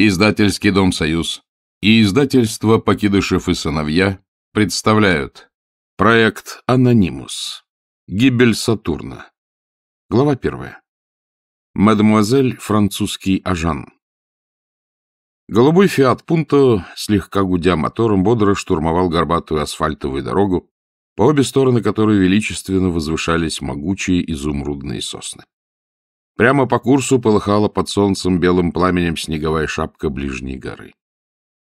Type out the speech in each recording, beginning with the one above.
Издательский дом «Союз» и издательство «Покидышев и сыновья» представляют проект «Анонимус. Гибель Сатурна». Глава первая. Мадемуазель французский Ажан. Голубой «Фиат Пунто», слегка гудя мотором, бодро штурмовал горбатую асфальтовую дорогу, по обе стороны которой величественно возвышались могучие изумрудные сосны. Прямо по курсу полыхала под солнцем белым пламенем снеговая шапка ближней горы.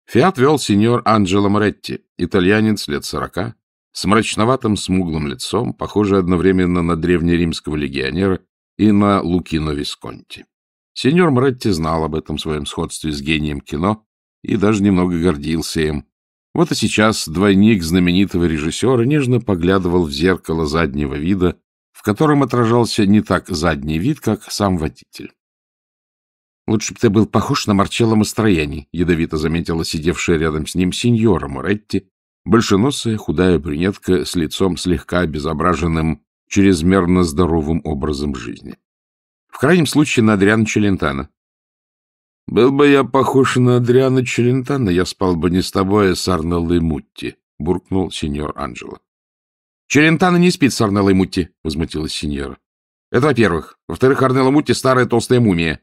Фиат вел сеньор Анджело Моретти, итальянец лет сорока, с мрачноватым смуглым лицом, похожий одновременно на древнеримского легионера и на Лукино Висконти. Сеньор Моретти знал об этом своем сходстве с гением кино и даже немного гордился им. Вот и сейчас двойник знаменитого режиссера нежно поглядывал в зеркало заднего вида котором отражался не так задний вид, как сам водитель. «Лучше бы ты был похож на Марчелло Мастрояни», — ядовито заметила сидевшая рядом с ним сеньора Моретти, большеносая худая брюнетка с лицом слегка обезображенным чрезмерно здоровым образом жизни. В крайнем случае на Адриана Челентана. «Был бы я похож на Адриана Челентана, я спал бы не с тобой, а с Арнеллой Мутти», — буркнул сеньор Анджело. — Челентано не спит с Арнеллой Мутти, — возмутилась сеньора. — Это во-первых. Во-вторых, Арнелла Мутти — старая толстая мумия.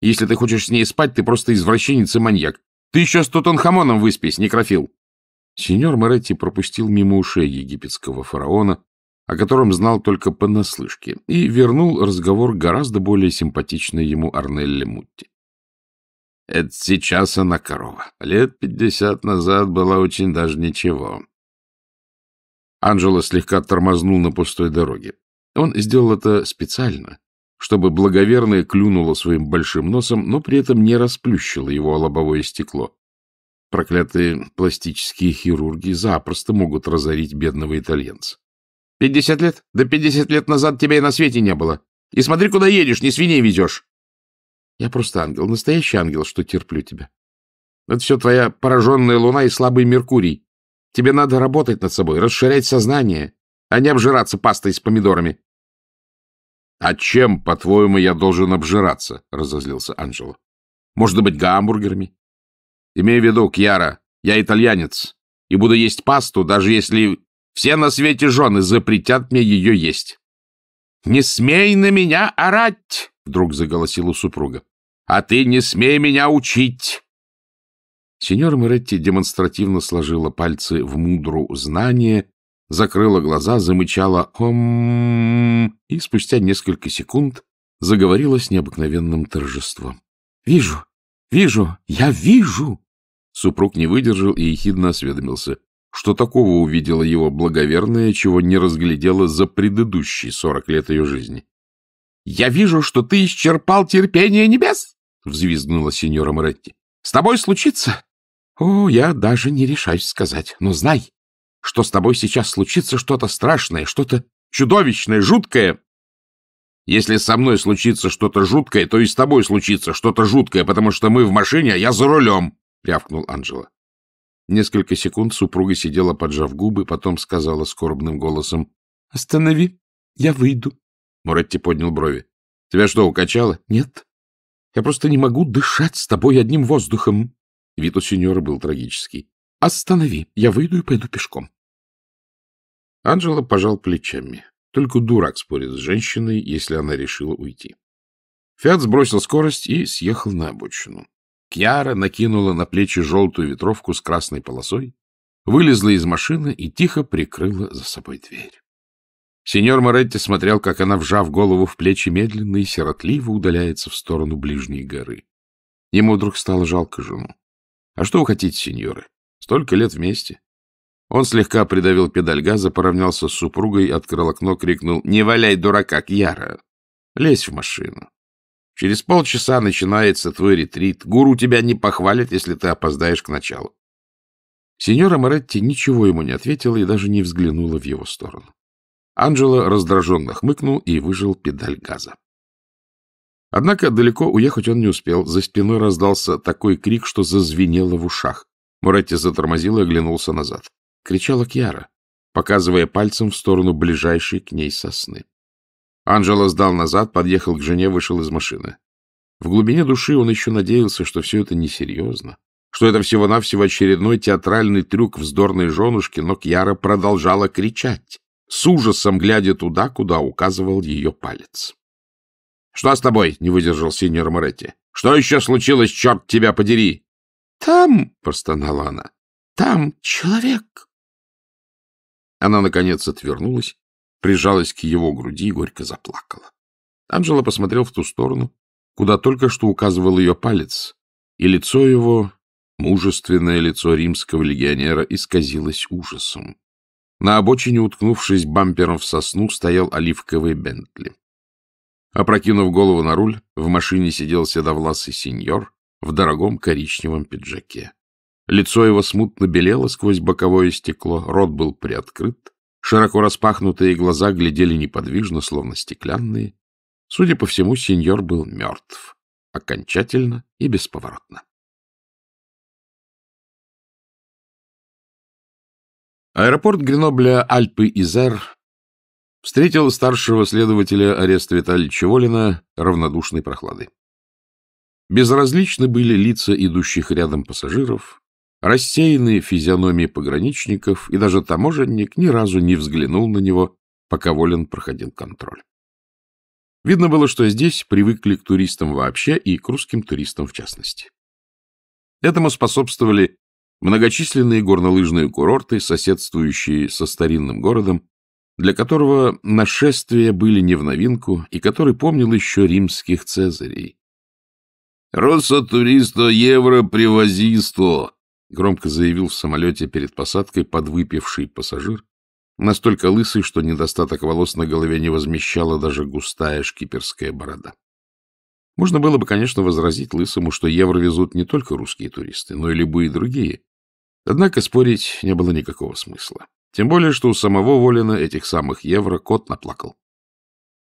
Если ты хочешь с ней спать, ты просто извращенец и маньяк. Ты еще с Тутанхамоном выспись, некрофил. Сеньор Моретти пропустил мимо ушей египетского фараона, о котором знал только понаслышке, и вернул разговор гораздо более симпатичной ему Арнелле Мутти. Это сейчас она корова. Лет пятьдесят назад была очень даже ничего. Анжело слегка тормознул на пустой дороге. Он сделал это специально, чтобы благоверная клюнула своим большим носом, но при этом не расплющила его лобовое стекло. Проклятые пластические хирурги запросто могут разорить бедного итальянца. — Пятьдесят лет? Да пятьдесят лет назад тебя и на свете не было. И смотри, куда едешь, не свиней везешь. — Я просто ангел, настоящий ангел, что терплю тебя. Это все твоя пораженная луна и слабый Меркурий. Тебе надо работать над собой, расширять сознание, а не обжираться пастой с помидорами. — А чем, по-твоему, я должен обжираться? — разозлился Анжело. — Может быть, гамбургерами? — Имею в виду, Кьяра, я итальянец и буду есть пасту, даже если все на свете жены запретят мне ее есть. — Не смей на меня орать! — вдруг заголосила супруга. — А ты не смей меня учить! Сеньор Моретти демонстративно сложила пальцы в мудру знание, закрыла глаза, замычала «Хом!» и спустя несколько секунд заговорила с необыкновенным торжеством. «Вижу! Вижу! Я вижу!» Супруг не выдержал и ехидно осведомился, что такого увидела его благоверная, чего не разглядела за предыдущие сорок лет ее жизни. «Я вижу, что ты исчерпал терпение небес!» — взвизгнула сеньора Моретти. «С тобой случится о, я даже не решаюсь сказать. Но знай, что с тобой сейчас случится что-то страшное, что-то чудовищное, жуткое. Если со мной случится что-то жуткое, то и с тобой случится что-то жуткое, потому что мы в машине, а я за рулем, — рявкнул Анжела. Несколько секунд супруга сидела, поджав губы, потом сказала скорбным голосом. — Останови, я выйду. Моретти поднял брови. — Тебя что, укачало? — Нет. Я просто не могу дышать с тобой одним воздухом. Вид у сеньора был трагический. — Останови, я выйду и пойду пешком. Анжела пожал плечами. Только дурак спорит с женщиной, если она решила уйти. Фиат сбросил скорость и съехал на обочину. Кьяра накинула на плечи желтую ветровку с красной полосой, вылезла из машины и тихо прикрыла за собой дверь. Сеньор Моретти смотрел, как она, вжав голову в плечи, медленно и сиротливо удаляется в сторону ближней горы. Ему вдруг стало жалко жену. А что вы хотите, сеньоры? Столько лет вместе. Он слегка придавил педаль газа, поравнялся с супругой, открыл окно, крикнул «Не валяй, дурака, Кьяра! Лезь в машину! Через полчаса начинается твой ретрит. Гуру тебя не похвалит, если ты опоздаешь к началу». Сеньора Моретти ничего ему не ответила и даже не взглянула в его сторону. Анджело раздраженно хмыкнул и выжил педаль газа. Однако далеко уехать он не успел. За спиной раздался такой крик, что зазвенело в ушах. Муретти затормозил и оглянулся назад. Кричала Кьяра, показывая пальцем в сторону ближайшей к ней сосны. Анжело сдал назад, подъехал к жене, вышел из машины. В глубине души он еще надеялся, что все это несерьезно, что это всего-навсего очередной театральный трюк вздорной женушки, но Кьяра продолжала кричать, с ужасом глядя туда, куда указывал ее палец. — Что с тобой? — не выдержал синьор Моретти. — Что еще случилось, черт тебя подери? — Там, — простонала она, — там человек. Она, наконец, отвернулась, прижалась к его груди и горько заплакала. Анжела посмотрел в ту сторону, куда только что указывал ее палец, и лицо его, мужественное лицо римского легионера, исказилось ужасом. На обочине, уткнувшись бампером в сосну, стоял оливковый Бентли. Опрокинув голову на руль, в машине сидел седовласый сеньор в дорогом коричневом пиджаке. Лицо его смутно белело сквозь боковое стекло, рот был приоткрыт, широко распахнутые глаза глядели неподвижно, словно стеклянные. Судя по всему, сеньор был мертв. Окончательно и бесповоротно. Аэропорт Гренобля Альпы-Изер встретил старшего следователя ареста Витальевича Волина равнодушной прохладой. Безразличны были лица идущих рядом пассажиров, рассеянные физиономии пограничников, и даже таможенник ни разу не взглянул на него, пока Волин проходил контроль. Видно было, что здесь привыкли к туристам вообще и к русским туристам в частности. Этому способствовали многочисленные горнолыжные курорты, соседствующие со старинным городом для которого нашествия были не в новинку и который помнил еще римских цезарей. евро привозисто громко заявил в самолете перед посадкой подвыпивший пассажир, настолько лысый, что недостаток волос на голове не возмещала даже густая шкиперская борода. Можно было бы, конечно, возразить лысому, что евро везут не только русские туристы, но и любые другие. Однако спорить не было никакого смысла. Тем более, что у самого Волина этих самых евро кот наплакал.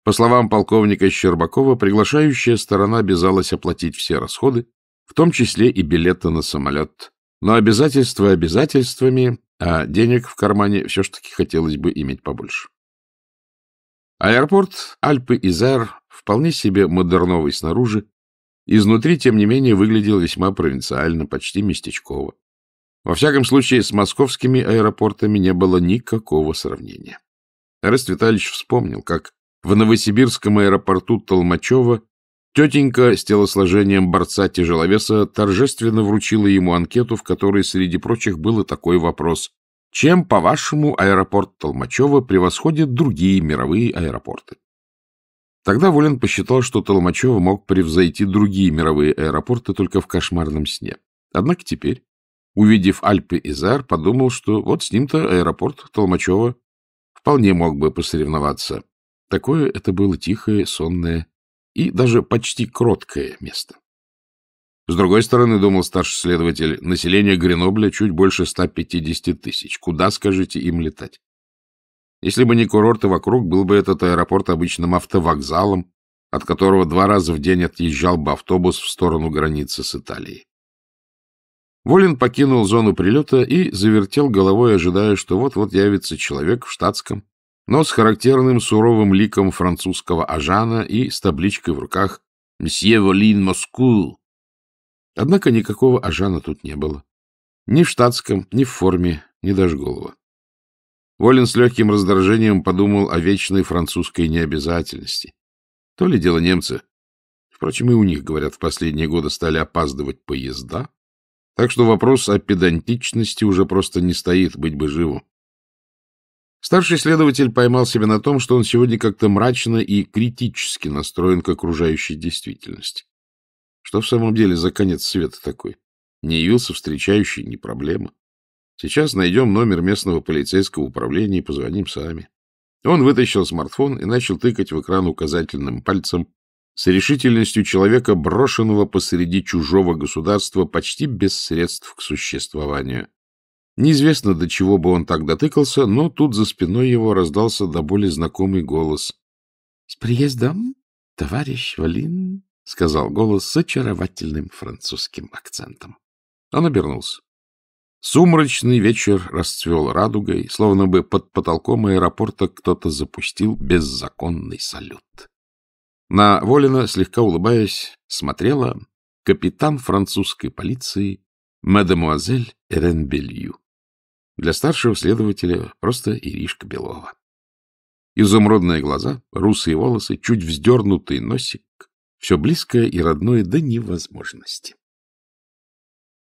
По словам полковника Щербакова, приглашающая сторона обязалась оплатить все расходы, в том числе и билеты на самолет. Но обязательства обязательствами, а денег в кармане все-таки хотелось бы иметь побольше. Аэропорт Альпы-Изер вполне себе модерновый снаружи, изнутри, тем не менее, выглядел весьма провинциально, почти местечково. Во всяком случае, с московскими аэропортами не было никакого сравнения. Эрест Витальевич вспомнил, как в новосибирском аэропорту Толмачева тетенька с телосложением борца-тяжеловеса торжественно вручила ему анкету, в которой, среди прочих, был такой вопрос. Чем, по-вашему, аэропорт Толмачева превосходит другие мировые аэропорты? Тогда Волин посчитал, что Толмачева мог превзойти другие мировые аэропорты только в кошмарном сне. Однако теперь, увидев Альпы и Зар, подумал, что вот с ним-то аэропорт Толмачева вполне мог бы посоревноваться. Такое это было тихое, сонное и даже почти кроткое место. С другой стороны, думал старший следователь, население Гренобля чуть больше 150 тысяч. Куда, скажите, им летать? Если бы не курорты вокруг, был бы этот аэропорт обычным автовокзалом, от которого два раза в день отъезжал бы автобус в сторону границы с Италией. Волин покинул зону прилета и завертел головой, ожидая, что вот-вот явится человек в штатском, но с характерным суровым ликом французского ажана и с табличкой в руках «Мсье Волин Москул». Однако никакого ажана тут не было. Ни в штатском, ни в форме, ни даже голова. Волин с легким раздражением подумал о вечной французской необязательности. То ли дело немцы. Впрочем, и у них, говорят, в последние годы стали опаздывать поезда, так что вопрос о педантичности уже просто не стоит, быть бы живу. Старший следователь поймал себя на том, что он сегодня как-то мрачно и критически настроен к окружающей действительности. Что в самом деле за конец света такой? Не явился встречающий, не проблема. Сейчас найдем номер местного полицейского управления и позвоним сами. Он вытащил смартфон и начал тыкать в экран указательным пальцем с решительностью человека, брошенного посреди чужого государства почти без средств к существованию. Неизвестно, до чего бы он так дотыкался, но тут за спиной его раздался до боли знакомый голос. — С приездом, товарищ Валин, — сказал голос с очаровательным французским акцентом. Он обернулся. Сумрачный вечер расцвел радугой, словно бы под потолком аэропорта кто-то запустил беззаконный салют. На Волина, слегка улыбаясь, смотрела капитан французской полиции мадемуазель Эрен Белью. Для старшего следователя просто Иришка Белова. Изумрудные глаза, русые волосы, чуть вздернутый носик. Все близкое и родное до невозможности.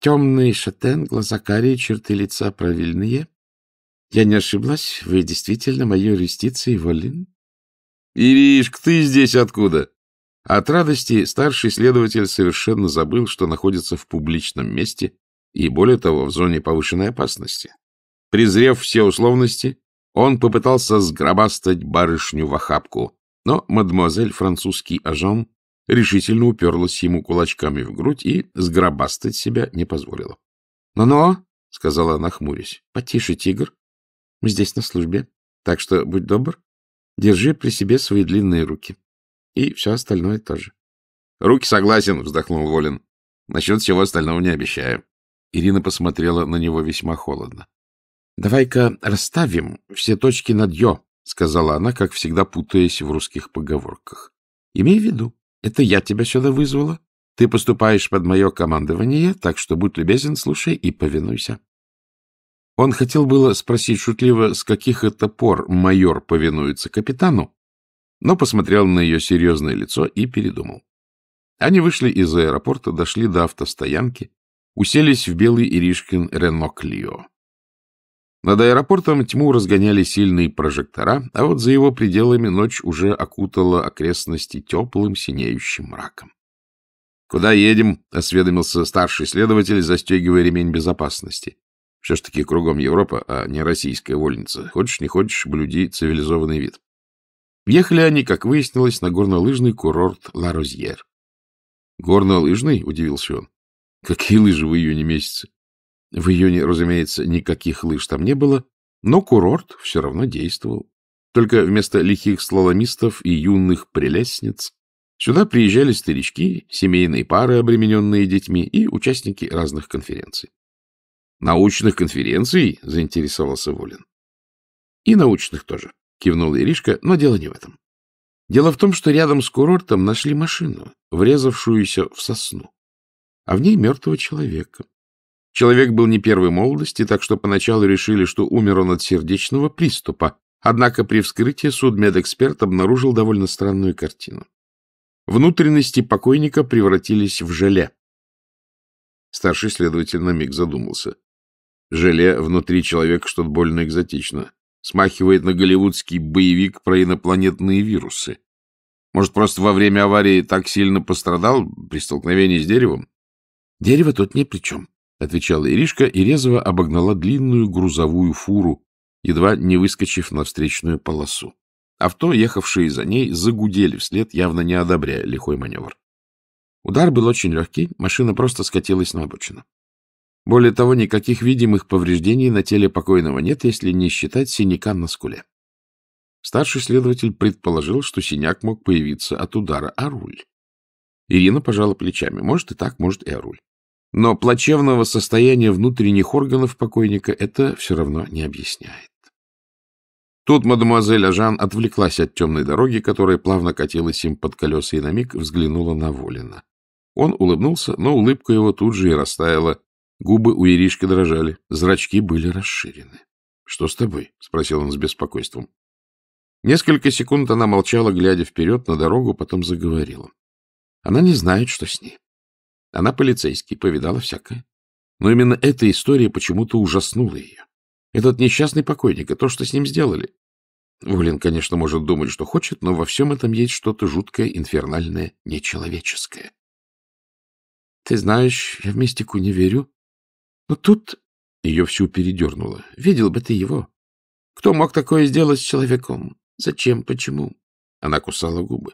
Темный шатен, глаза карие, черты лица правильные. Я не ошиблась, вы действительно майор юстиции Волин? «Иришка, ты здесь откуда?» От радости старший следователь совершенно забыл, что находится в публичном месте и, более того, в зоне повышенной опасности. Презрев все условности, он попытался сгробастать барышню в охапку, но мадемуазель французский ажам решительно уперлась ему кулачками в грудь и сгробастать себя не позволила. «Но-но!» «Ну — сказала она, хмурясь. «Потише, тигр. Мы здесь на службе, так что будь добр, Держи при себе свои длинные руки. И все остальное тоже. — Руки согласен, — вздохнул Волин. — Насчет всего остального не обещаю. Ирина посмотрела на него весьма холодно. — Давай-ка расставим все точки над «ё», — сказала она, как всегда путаясь в русских поговорках. — Имей в виду, это я тебя сюда вызвала. Ты поступаешь под мое командование, так что будь любезен, слушай и повинуйся. Он хотел было спросить шутливо, с каких это пор майор повинуется капитану, но посмотрел на ее серьезное лицо и передумал. Они вышли из аэропорта, дошли до автостоянки, уселись в белый Иришкин Рено Клио. Над аэропортом тьму разгоняли сильные прожектора, а вот за его пределами ночь уже окутала окрестности теплым синеющим мраком. — Куда едем? — осведомился старший следователь, застегивая ремень безопасности. Все ж таки кругом Европа, а не российская вольница. Хочешь, не хочешь, блюди цивилизованный вид. Ехали они, как выяснилось, на горнолыжный курорт Ла-Розьер. «Горнолыжный?» — удивился он. «Какие лыжи в июне месяце?» В июне, разумеется, никаких лыж там не было, но курорт все равно действовал. Только вместо лихих слаломистов и юных прелестниц сюда приезжали старички, семейные пары, обремененные детьми, и участники разных конференций. Научных конференций? — заинтересовался Волин. — И научных тоже, — кивнула Иришка, — но дело не в этом. Дело в том, что рядом с курортом нашли машину, врезавшуюся в сосну, а в ней мертвого человека. Человек был не первой молодости, так что поначалу решили, что умер он от сердечного приступа, однако при вскрытии судмедэксперт обнаружил довольно странную картину. Внутренности покойника превратились в желе. Старший следователь на миг задумался. Желе внутри человека что-то больно экзотично. Смахивает на голливудский боевик про инопланетные вирусы. Может, просто во время аварии так сильно пострадал при столкновении с деревом? Дерево тут ни при чем, — отвечала Иришка и резво обогнала длинную грузовую фуру, едва не выскочив на встречную полосу. Авто, ехавшие за ней, загудели вслед, явно не одобряя лихой маневр. Удар был очень легкий, машина просто скатилась на обочину. Более того, никаких видимых повреждений на теле покойного нет, если не считать синяка на скуле. Старший следователь предположил, что синяк мог появиться от удара о руль. Ирина пожала плечами. Может и так, может и о руль. Но плачевного состояния внутренних органов покойника это все равно не объясняет. Тут мадемуазель Ажан отвлеклась от темной дороги, которая плавно катилась им под колеса и на миг взглянула на Волина. Он улыбнулся, но улыбка его тут же и растаяла, Губы у Иришки дрожали, зрачки были расширены. — Что с тобой? — спросил он с беспокойством. Несколько секунд она молчала, глядя вперед на дорогу, потом заговорила. Она не знает, что с ней. Она полицейский, повидала всякое. Но именно эта история почему-то ужаснула ее. Этот несчастный покойник и то, что с ним сделали. Волин, конечно, может думать, что хочет, но во всем этом есть что-то жуткое, инфернальное, нечеловеческое. — Ты знаешь, я в мистику не верю, но тут ее всю передернуло. Видел бы ты его. Кто мог такое сделать с человеком? Зачем? Почему? Она кусала губы.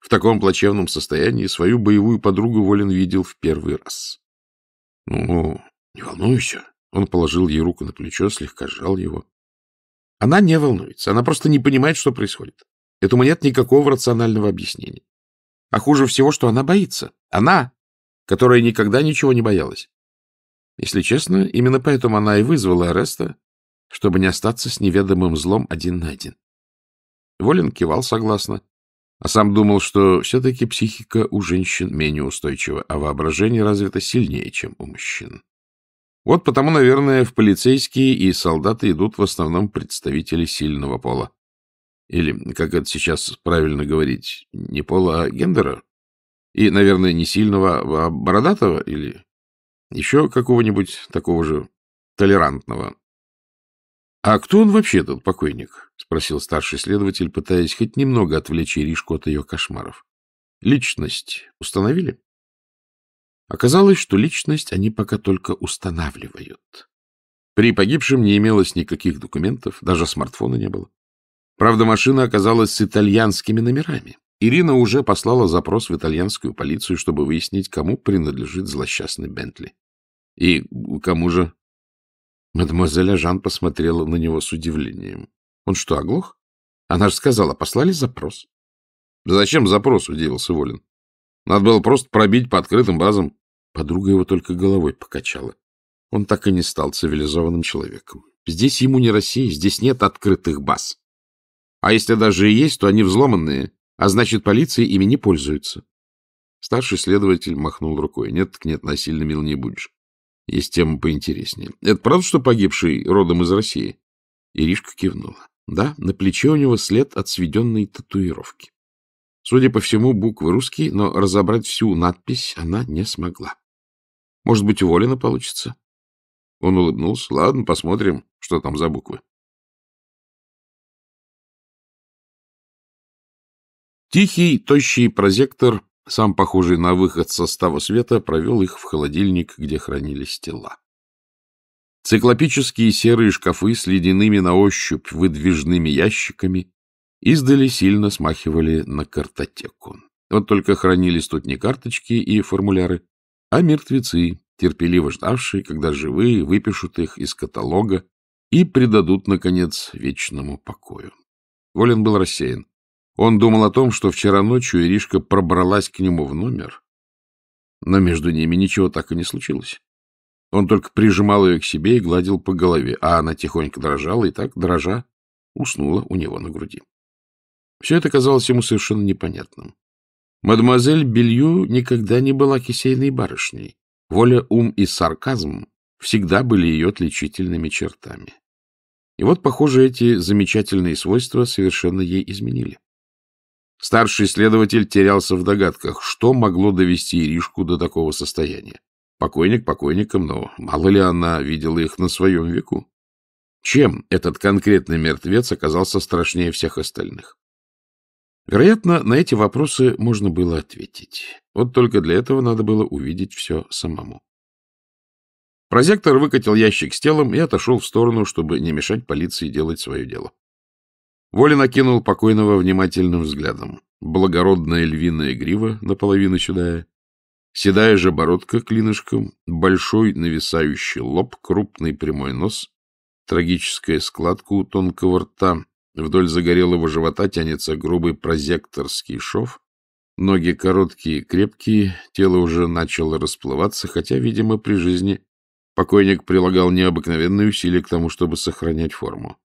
В таком плачевном состоянии свою боевую подругу Волин видел в первый раз. — Ну, не волнуйся. Он положил ей руку на плечо, слегка сжал его. Она не волнуется. Она просто не понимает, что происходит. Этому нет никакого рационального объяснения. А хуже всего, что она боится. Она, которая никогда ничего не боялась. Если честно, именно поэтому она и вызвала ареста, чтобы не остаться с неведомым злом один на один. Волин кивал согласно, а сам думал, что все-таки психика у женщин менее устойчива, а воображение развито сильнее, чем у мужчин. Вот потому, наверное, в полицейские и солдаты идут в основном представители сильного пола. Или, как это сейчас правильно говорить, не пола, а гендера. И, наверное, не сильного, а бородатого или еще какого-нибудь такого же толерантного. — А кто он вообще, этот покойник? — спросил старший следователь, пытаясь хоть немного отвлечь Иришку от ее кошмаров. — Личность установили? Оказалось, что личность они пока только устанавливают. При погибшем не имелось никаких документов, даже смартфона не было. Правда, машина оказалась с итальянскими номерами. Ирина уже послала запрос в итальянскую полицию, чтобы выяснить, кому принадлежит злосчастный Бентли. И кому же? Мадемуазель Жан посмотрела на него с удивлением. Он что, оглох? Она же сказала, послали запрос. зачем запрос, удивился Волин. Надо было просто пробить по открытым базам. Подруга его только головой покачала. Он так и не стал цивилизованным человеком. Здесь ему не Россия, здесь нет открытых баз. А если даже и есть, то они взломанные, а значит, полиция ими не пользуется. Старший следователь махнул рукой. Нет, так нет, насильно мил не будешь. Есть тема поинтереснее. Это правда, что погибший родом из России? Иришка кивнула. Да, на плече у него след от сведенной татуировки. Судя по всему, буквы русские, но разобрать всю надпись она не смогла. Может быть, уволена получится? Он улыбнулся. Ладно, посмотрим, что там за буквы. Тихий, тощий прозектор сам, похожий на выход состава света, провел их в холодильник, где хранились тела. Циклопические серые шкафы с ледяными на ощупь выдвижными ящиками издали сильно смахивали на картотеку. Вот только хранились тут не карточки и формуляры, а мертвецы, терпеливо ждавшие, когда живые выпишут их из каталога и предадут, наконец, вечному покою. Волен был рассеян. Он думал о том, что вчера ночью Иришка пробралась к нему в номер, но между ними ничего так и не случилось. Он только прижимал ее к себе и гладил по голове, а она тихонько дрожала и так, дрожа, уснула у него на груди. Все это казалось ему совершенно непонятным. Мадемуазель Белью никогда не была кисейной барышней. Воля, ум и сарказм всегда были ее отличительными чертами. И вот, похоже, эти замечательные свойства совершенно ей изменили. Старший следователь терялся в догадках, что могло довести Иришку до такого состояния. Покойник покойником, но мало ли она видела их на своем веку. Чем этот конкретный мертвец оказался страшнее всех остальных? Вероятно, на эти вопросы можно было ответить. Вот только для этого надо было увидеть все самому. Прозектор выкатил ящик с телом и отошел в сторону, чтобы не мешать полиции делать свое дело. Волин накинул покойного внимательным взглядом. Благородная львиная грива, наполовину седая, седая же бородка клинышком, большой нависающий лоб, крупный прямой нос, трагическая складка у тонкого рта, вдоль загорелого живота тянется грубый прозекторский шов, ноги короткие, крепкие, тело уже начало расплываться, хотя, видимо, при жизни покойник прилагал необыкновенные усилия к тому, чтобы сохранять форму.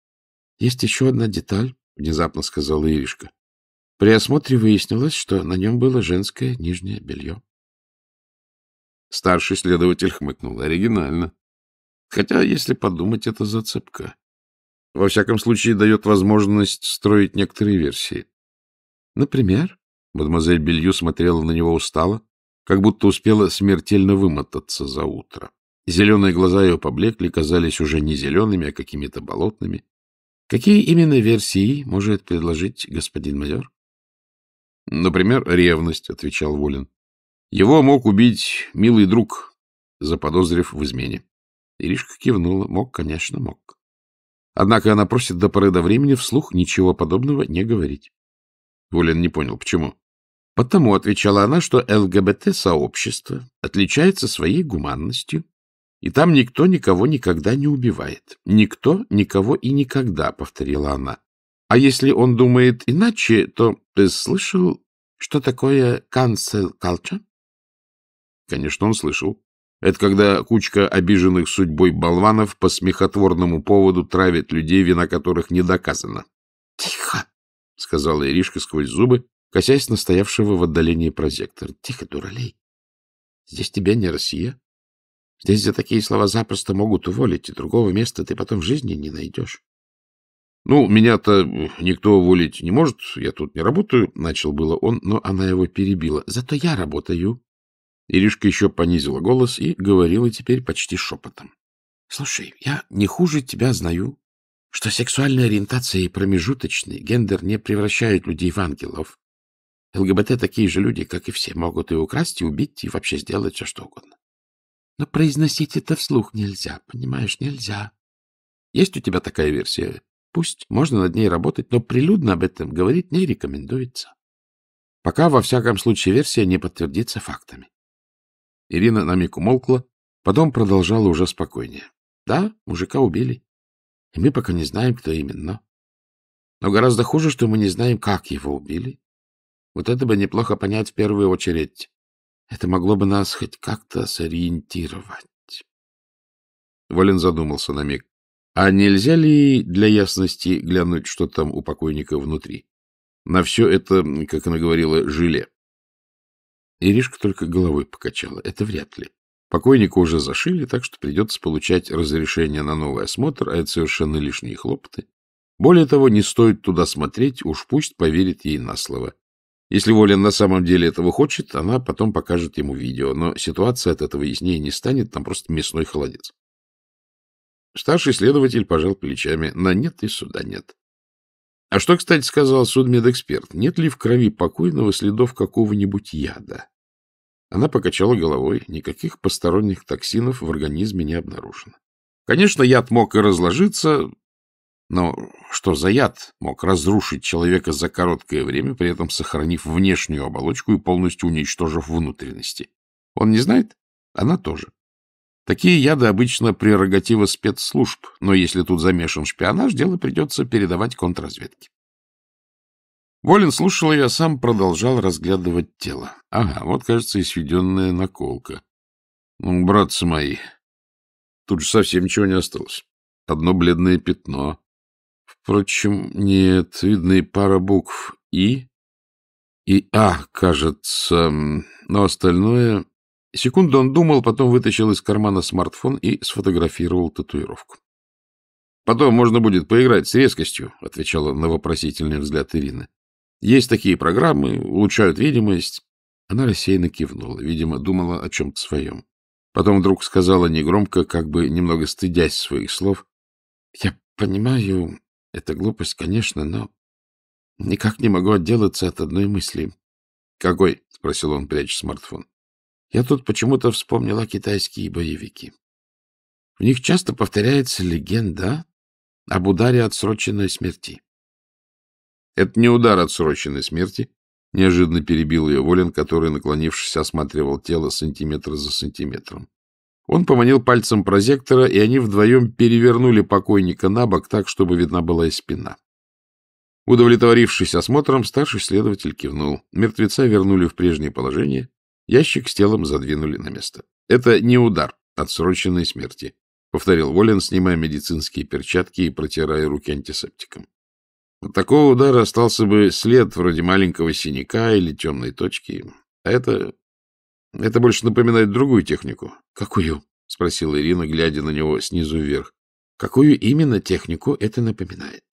— Есть еще одна деталь, — внезапно сказала Иришка. При осмотре выяснилось, что на нем было женское нижнее белье. Старший следователь хмыкнул. Оригинально. Хотя, если подумать, это зацепка. Во всяком случае, дает возможность строить некоторые версии. Например, мадемуазель Белью смотрела на него устало, как будто успела смертельно вымотаться за утро. Зеленые глаза ее поблекли, казались уже не зелеными, а какими-то болотными. Какие именно версии может предложить господин майор? — Например, ревность, — отвечал Волин. Его мог убить милый друг, заподозрив в измене. Иришка кивнула. Мог, конечно, мог. Однако она просит до поры до времени вслух ничего подобного не говорить. Волин не понял, почему. Потому, — отвечала она, — что ЛГБТ-сообщество отличается своей гуманностью и там никто никого никогда не убивает. Никто никого и никогда, — повторила она. А если он думает иначе, то ты слышал, что такое cancel culture? Конечно, он слышал. Это когда кучка обиженных судьбой болванов по смехотворному поводу травит людей, вина которых не доказана. — Тихо! — сказала Иришка сквозь зубы, косясь настоявшего в отдалении прозектора. — Тихо, дуралей! Здесь тебя не Россия. Здесь за такие слова запросто могут уволить, и другого места ты потом в жизни не найдешь. — Ну, меня-то э, никто уволить не может, я тут не работаю, — начал было он, но она его перебила. — Зато я работаю. Иришка еще понизила голос и говорила теперь почти шепотом. — Слушай, я не хуже тебя знаю, что сексуальная ориентация и промежуточный гендер не превращают людей в ангелов. ЛГБТ такие же люди, как и все, могут и украсть, и убить, и вообще сделать все что угодно. Но произносить это вслух нельзя, понимаешь, нельзя. Есть у тебя такая версия? Пусть, можно над ней работать, но прилюдно об этом говорить не рекомендуется. Пока, во всяком случае, версия не подтвердится фактами. Ирина на миг умолкла, потом продолжала уже спокойнее. Да, мужика убили. И мы пока не знаем, кто именно. Но гораздо хуже, что мы не знаем, как его убили. Вот это бы неплохо понять в первую очередь. Это могло бы нас хоть как-то сориентировать. Волин задумался на миг. А нельзя ли для ясности глянуть, что там у покойника внутри? На все это, как она говорила, желе. Иришка только головой покачала. Это вряд ли. Покойника уже зашили, так что придется получать разрешение на новый осмотр, а это совершенно лишние хлопоты. Более того, не стоит туда смотреть, уж пусть поверит ей на слово. Если Волин на самом деле этого хочет, она потом покажет ему видео, но ситуация от этого яснее не станет, там просто мясной холодец. Старший следователь пожал плечами. На нет и суда нет. А что, кстати, сказал судмедэксперт? Нет ли в крови покойного следов какого-нибудь яда? Она покачала головой. Никаких посторонних токсинов в организме не обнаружено. Конечно, яд мог и разложиться, но что за яд мог разрушить человека за короткое время, при этом сохранив внешнюю оболочку и полностью уничтожив внутренности? Он не знает? Она тоже. Такие яды обычно прерогатива спецслужб, но если тут замешан шпионаж, дело придется передавать контрразведке. Волин слушал ее, а сам продолжал разглядывать тело. Ага, вот, кажется, и сведенная наколка. Ну, братцы мои, тут же совсем ничего не осталось. Одно бледное пятно. Впрочем, нет, видны и пара букв «и» и «а», кажется, но остальное... Секунду он думал, потом вытащил из кармана смартфон и сфотографировал татуировку. «Потом можно будет поиграть с резкостью», — отвечала на вопросительный взгляд Ирина. «Есть такие программы, улучшают видимость». Она рассеянно кивнула, видимо, думала о чем-то своем. Потом вдруг сказала негромко, как бы немного стыдясь своих слов, «Я понимаю, это глупость, конечно, но никак не могу отделаться от одной мысли. — Какой? — спросил он, пряча смартфон. — Я тут почему-то вспомнила китайские боевики. В них часто повторяется легенда об ударе отсроченной смерти. — Это не удар отсроченной смерти, — неожиданно перебил ее Волин, который, наклонившись, осматривал тело сантиметр за сантиметром. Он поманил пальцем прозектора, и они вдвоем перевернули покойника на бок так, чтобы видна была и спина. Удовлетворившись осмотром, старший следователь кивнул. Мертвеца вернули в прежнее положение, ящик с телом задвинули на место. Это не удар отсроченной смерти, повторил Волин, снимая медицинские перчатки и протирая руки антисептиком. От такого удара остался бы след вроде маленького синяка или темной точки. А это это больше напоминает другую технику. — Какую? — спросила Ирина, глядя на него снизу вверх. — Какую именно технику это напоминает?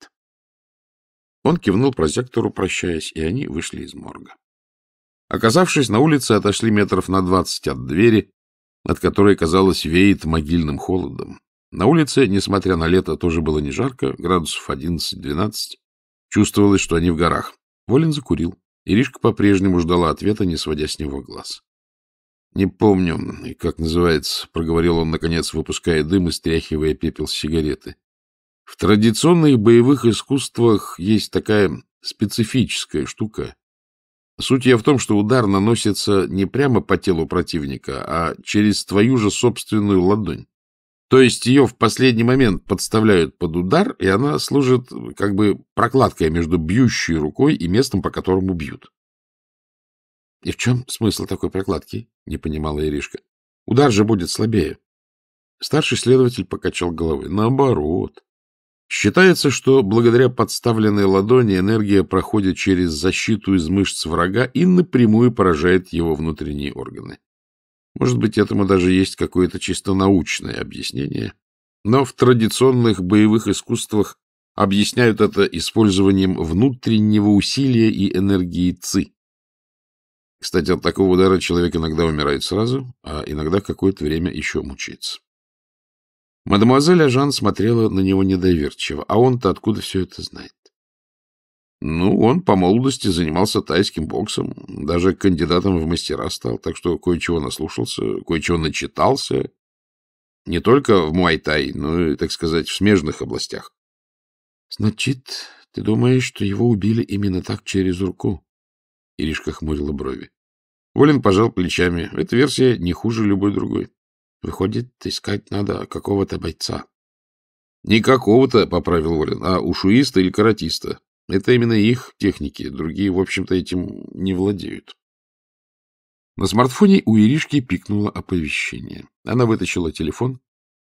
Он кивнул прозектору, прощаясь, и они вышли из морга. Оказавшись на улице, отошли метров на двадцать от двери, от которой, казалось, веет могильным холодом. На улице, несмотря на лето, тоже было не жарко, градусов одиннадцать-двенадцать. Чувствовалось, что они в горах. Волин закурил. Иришка по-прежнему ждала ответа, не сводя с него глаз. Не помню, как называется, проговорил он, наконец, выпуская дым и стряхивая пепел с сигареты. В традиционных боевых искусствах есть такая специфическая штука. Суть ее в том, что удар наносится не прямо по телу противника, а через твою же собственную ладонь. То есть ее в последний момент подставляют под удар, и она служит как бы прокладкой между бьющей рукой и местом, по которому бьют. — И в чем смысл такой прокладки? — не понимала Иришка. — Удар же будет слабее. Старший следователь покачал головой. — Наоборот. Считается, что благодаря подставленной ладони энергия проходит через защиту из мышц врага и напрямую поражает его внутренние органы. Может быть, этому даже есть какое-то чисто научное объяснение. Но в традиционных боевых искусствах объясняют это использованием внутреннего усилия и энергии ЦИ. Кстати, от такого удара человек иногда умирает сразу, а иногда какое-то время еще мучается. Мадемуазель Ажан смотрела на него недоверчиво, а он-то откуда все это знает? Ну, он по молодости занимался тайским боксом, даже кандидатом в мастера стал, так что кое-чего наслушался, кое-чего начитался. Не только в муай-тай, но и, так сказать, в смежных областях. — Значит, ты думаешь, что его убили именно так через руку? Иришка хмурила брови. Волин пожал плечами. Эта версия не хуже любой другой. Выходит, искать надо какого-то бойца. Не какого-то, поправил Волин, а ушуиста или каратиста. Это именно их техники. Другие, в общем-то, этим не владеют. На смартфоне у Иришки пикнуло оповещение. Она вытащила телефон,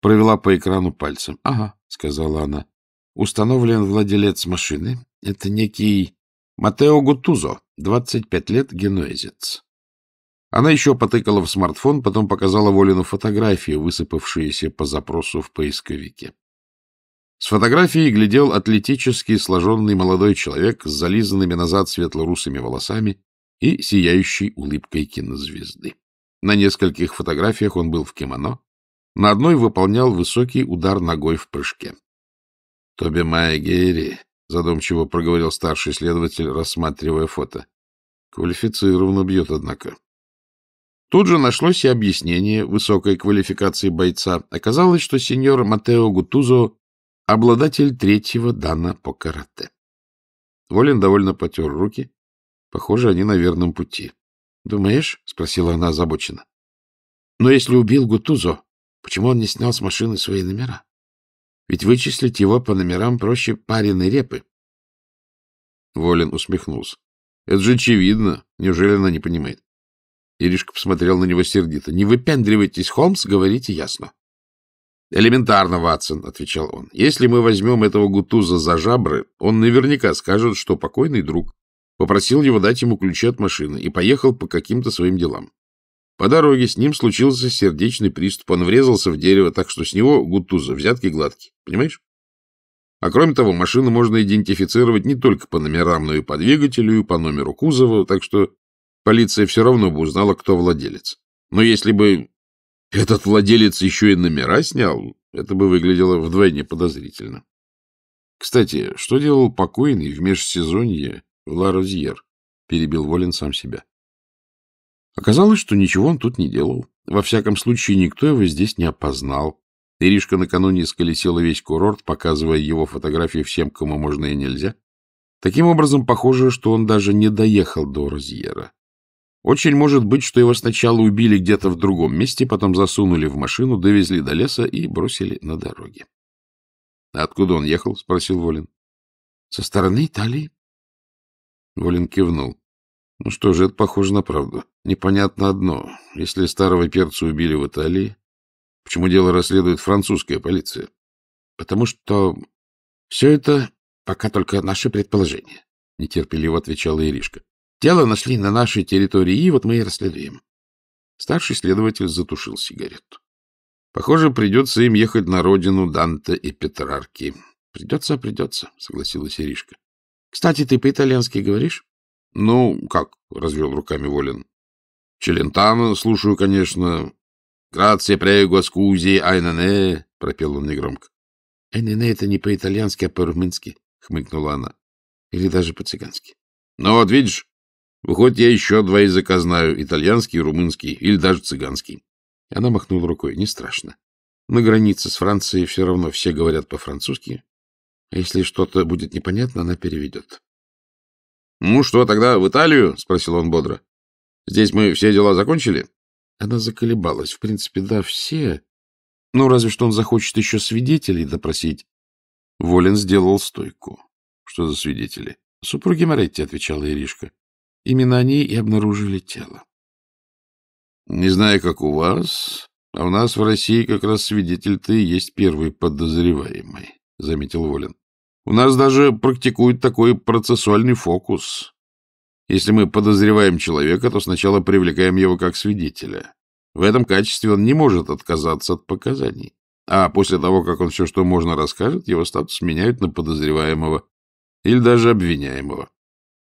провела по экрану пальцем. — Ага, — сказала она. — Установлен владелец машины. Это некий Матео Гутузо. 25 лет, генуэзец. Она еще потыкала в смартфон, потом показала Волину фотографии, высыпавшиеся по запросу в поисковике. С фотографии глядел атлетически сложенный молодой человек с зализанными назад светлорусыми волосами и сияющей улыбкой кинозвезды. На нескольких фотографиях он был в кимоно, на одной выполнял высокий удар ногой в прыжке. — Тоби Майя Гейри, — задумчиво проговорил старший следователь, рассматривая фото. Квалифицированно бьет, однако. Тут же нашлось и объяснение высокой квалификации бойца. Оказалось, что сеньор Матео Гутузо — обладатель третьего дана по карате. Волин довольно потер руки. Похоже, они на верном пути. «Думаешь?» — спросила она озабоченно. «Но если убил Гутузо, почему он не снял с машины свои номера? Ведь вычислить его по номерам проще пареной репы». Волин усмехнулся. Это же очевидно. Неужели она не понимает? Иришка посмотрел на него сердито. Не выпендривайтесь, Холмс, говорите ясно. Элементарно, Ватсон, отвечал он. Если мы возьмем этого гутуза за жабры, он наверняка скажет, что покойный друг попросил его дать ему ключи от машины и поехал по каким-то своим делам. По дороге с ним случился сердечный приступ. Он врезался в дерево, так что с него гутуза, взятки гладкие. Понимаешь? А кроме того, машины можно идентифицировать не только по номерам, но и по двигателю, и по номеру кузова, так что полиция все равно бы узнала, кто владелец. Но если бы этот владелец еще и номера снял, это бы выглядело вдвойне подозрительно. Кстати, что делал покойный в межсезонье в Ларозьер? Перебил Волин сам себя. Оказалось, что ничего он тут не делал. Во всяком случае, никто его здесь не опознал. Иришка накануне исколесила весь курорт, показывая его фотографии всем, кому можно и нельзя. Таким образом, похоже, что он даже не доехал до Розьера. Очень может быть, что его сначала убили где-то в другом месте, потом засунули в машину, довезли до леса и бросили на дороге. — а Откуда он ехал? — спросил Волин. — Со стороны Италии. Волин кивнул. — Ну что же, это похоже на правду. Непонятно одно. Если старого перца убили в Италии, Почему дело расследует французская полиция? Потому что все это пока только наши предположения, нетерпеливо отвечала Иришка. Тело нашли на нашей территории, и вот мы и расследуем. Старший следователь затушил сигарету. Похоже, придется им ехать на родину Данте и Петрарки. Придется, придется, согласилась Иришка. Кстати, ты по-итальянски говоришь? Ну, как, развел руками Волин. Челентано э, слушаю, конечно, «Грация прего скузи айнане», — пропел он негромко. «Айнане — это не по-итальянски, а по-румынски», — хмыкнула она. «Или даже по-цыгански». «Ну вот, видишь, выходит, я еще два языка знаю — итальянский, румынский или даже цыганский». Она махнула рукой. «Не страшно. На границе с Францией все равно все говорят по-французски. А если что-то будет непонятно, она переведет». «Ну что, тогда в Италию?» — спросил он бодро. «Здесь мы все дела закончили?» Она заколебалась. В принципе, да, все. Ну, разве что он захочет еще свидетелей допросить. Волин сделал стойку. Что за свидетели? Супруги Моретти, отвечала Иришка. Именно они и обнаружили тело. Не знаю, как у вас, а у нас в России как раз свидетель ты и есть первый подозреваемый, заметил Волин. У нас даже практикуют такой процессуальный фокус. Если мы подозреваем человека, то сначала привлекаем его как свидетеля. В этом качестве он не может отказаться от показаний. А после того, как он все, что можно, расскажет, его статус меняют на подозреваемого или даже обвиняемого.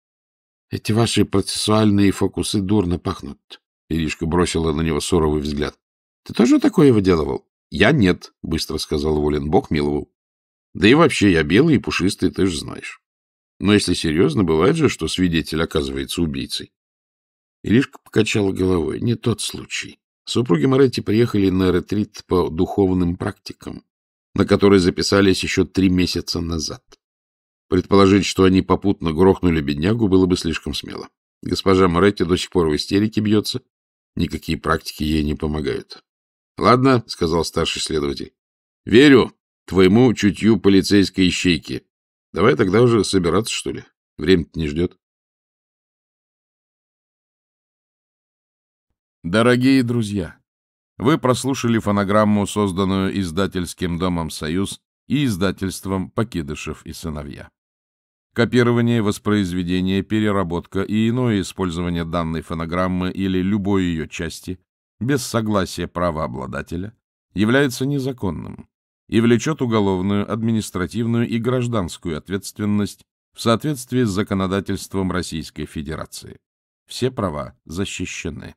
— Эти ваши процессуальные фокусы дурно пахнут. Иришка бросила на него суровый взгляд. — Ты тоже такое выделывал? — Я нет, — быстро сказал Волин Бог Милову. — Да и вообще я белый и пушистый, ты же знаешь. Но если серьезно, бывает же, что свидетель оказывается убийцей. Иришка покачала головой. Не тот случай. Супруги Моретти приехали на ретрит по духовным практикам, на которые записались еще три месяца назад. Предположить, что они попутно грохнули беднягу, было бы слишком смело. Госпожа Моретти до сих пор в истерике бьется. Никакие практики ей не помогают. — Ладно, — сказал старший следователь. — Верю твоему чутью полицейской ищейки. Давай тогда уже собираться, что ли? Время-то не ждет. Дорогие друзья, вы прослушали фонограмму, созданную издательским домом «Союз» и издательством «Покидышев и сыновья». Копирование, воспроизведение, переработка и иное использование данной фонограммы или любой ее части без согласия правообладателя является незаконным и влечет уголовную, административную и гражданскую ответственность в соответствии с законодательством Российской Федерации. Все права защищены.